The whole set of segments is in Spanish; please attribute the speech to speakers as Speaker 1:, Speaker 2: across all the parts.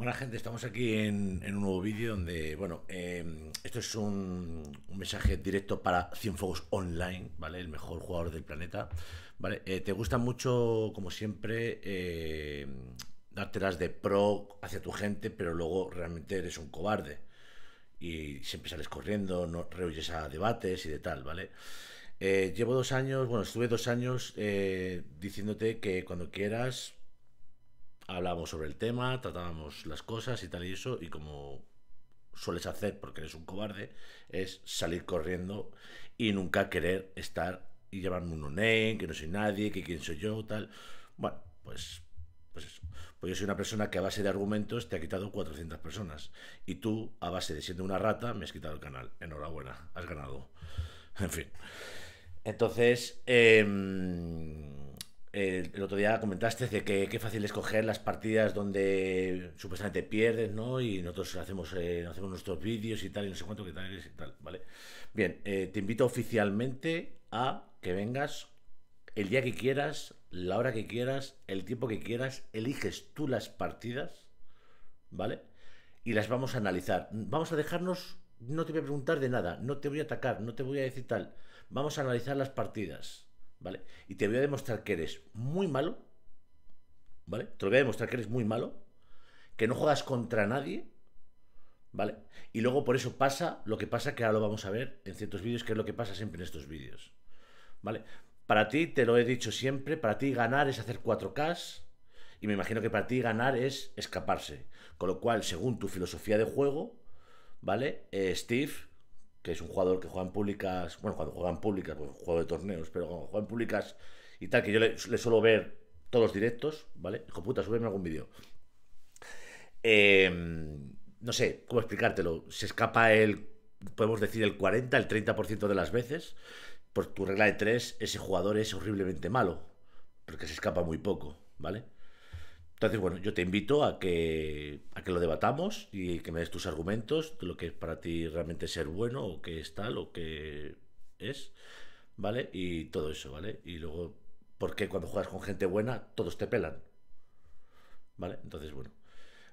Speaker 1: Buena gente, estamos aquí en, un nuevo vídeo donde, bueno, em, esto es un, mensaje directo para Cienfuegos Online, ¿vale? El mejor jugador del planeta, ¿vale? Eh, te gusta mucho, como siempre, eh, em, dártelas de pro hacia tu gente, pero luego realmente eres un cobarde y siempre sales corriendo, no rehuyes a debates y de tal, ¿vale? Eh, llevo dos años, bueno, estuve dos años eh, diciéndote que cuando quieras Hablábamos sobre el tema, tratábamos las cosas y tal y eso, y como sueles hacer porque eres un cobarde, es salir corriendo y nunca querer estar y llamarme un name, que no soy nadie, que quién soy yo, tal. Bueno, pues, pues eso. Pues yo soy una persona que a base de argumentos te ha quitado 400 personas. Y tú, a base de siendo una rata, me has quitado el canal. Enhorabuena, has ganado. En fin. Entonces, eh, el otro día comentaste de que qué fácil es coger las partidas donde supuestamente pierdes, ¿no? Y nosotros hacemos, eh, hacemos nuestros vídeos y tal, y no sé cuánto, que tal, y tal, ¿vale? Bien, eh, te invito oficialmente a que vengas el día que quieras, la hora que quieras, el tiempo que quieras, eliges tú las partidas, ¿vale? Y las vamos a analizar. Vamos a dejarnos, no te voy a preguntar de nada, no te voy a atacar, no te voy a decir tal. Vamos a analizar las partidas. ¿vale? Y te voy a demostrar que eres muy malo, ¿vale? Te voy a demostrar que eres muy malo, que no juegas contra nadie, ¿vale? Y luego por eso pasa lo que pasa, que ahora lo vamos a ver en ciertos vídeos, que es lo que pasa siempre en estos vídeos, ¿vale? Para ti, te lo he dicho siempre, para ti ganar es hacer 4 k y me imagino que para ti ganar es escaparse. Con lo cual, según tu filosofía de juego, ¿vale? Eh, Steve que es un jugador que juega en públicas, bueno, cuando juega en públicas, pues juego de torneos, pero cuando juega en públicas y tal, que yo le, suelo ver todos los directos, ¿vale? Hijo puta, súbeme algún vídeo. Em, no sé cómo explicártelo. Se escapa el, podemos decir, el 40, el 30% de las veces. Por tu regla de 3, ese jugador es horriblemente malo, porque se escapa muy poco, ¿vale? Entonces, bueno, yo te invito a que, a que lo debatamos y que me des tus argumentos de lo que es para ti realmente ser bueno o qué es tal o qué es, ¿vale? Y todo eso, ¿vale? Y luego, ¿por qué cuando juegas con gente buena todos te pelan? ¿Vale? Entonces, bueno.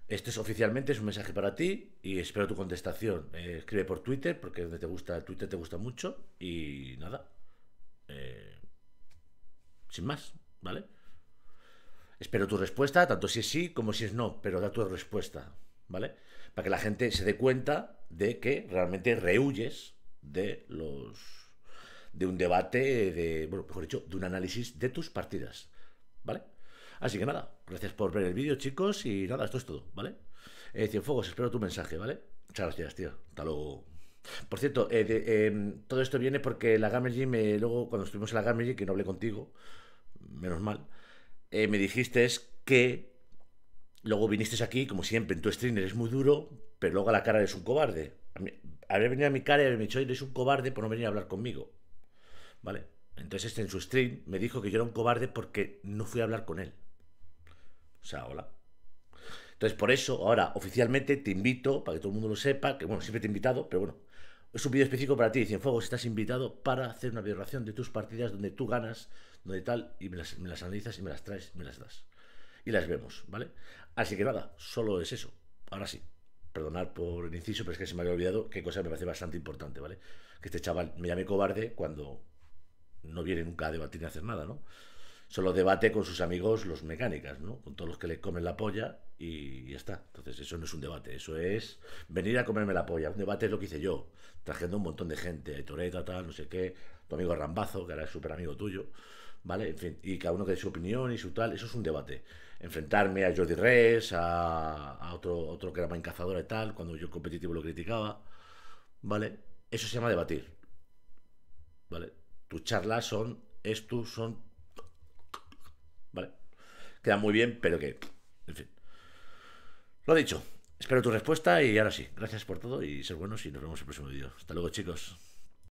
Speaker 1: Este es oficialmente es un mensaje para ti y espero tu contestación. Eh, escribe por Twitter porque donde te gusta Twitter te gusta mucho y nada. Eh, sin más, ¿vale? Espero tu respuesta, tanto si es sí como si es no, pero da tu respuesta, ¿vale? Para que la gente se dé cuenta de que realmente rehuyes de los de un debate de, bueno, mejor dicho, de un análisis de tus partidas, ¿vale? Así que nada, gracias por ver el vídeo, chicos, y nada, esto es todo, ¿vale? Eh, Cienfuegos, espero tu mensaje, ¿vale? Muchas gracias, tío. Hasta luego. Por cierto, eh, em, todo esto viene porque la Gamergy me. Luego, cuando estuvimos en la Gamergy, que no hablé contigo, menos mal, eh, me dijiste es que luego viniste aquí, como siempre, en tu stream eres muy duro, pero luego a la cara eres un cobarde. había venido a mi cara y habría dicho, eres un cobarde por no venir a hablar conmigo. ¿Vale? Entonces este en su stream me dijo que yo era un cobarde porque no fui a hablar con él. O sea, hola. Entonces por eso ahora oficialmente te invito, para que todo el mundo lo sepa, que bueno, siempre te he invitado, pero bueno, es un vídeo específico para ti. Cienfuegos, estás invitado para hacer una violación de tus partidas donde tú ganas, donde tal, y me las, analizas y me las traes y me las das. Y las vemos, ¿vale? Así que nada, solo es eso. Ahora sí, perdonar por el inciso, pero es que se me había olvidado qué cosa me parece bastante importante, ¿vale? Que este chaval me llame cobarde cuando no viene nunca a debatir ni a hacer nada, ¿no? solo debate con sus amigos los mecánicas, ¿no? Con todos los que le comen la polla y ya está. Entonces eso no es un debate, eso es venir a comerme la polla. Un debate es lo que hice yo, trajendo un montón de gente, a Toreta, tal, no sé qué, tu amigo Rambazo, que ahora es súper amigo tuyo, ¿vale? En fin, y cada uno que dé su opinión y su tal, eso es un debate. Enfrentarme a Jordi Reyes, a, otro, otro que era más encazador y tal, cuando yo competitivo lo criticaba, ¿vale? Eso se llama debatir, ¿vale? Tus charlas son, Estos son queda muy bien, pero que. En fin. Lo dicho, espero tu respuesta y ahora sí, gracias por todo y ser buenos y nos vemos en el próximo vídeo. Hasta luego, chicos.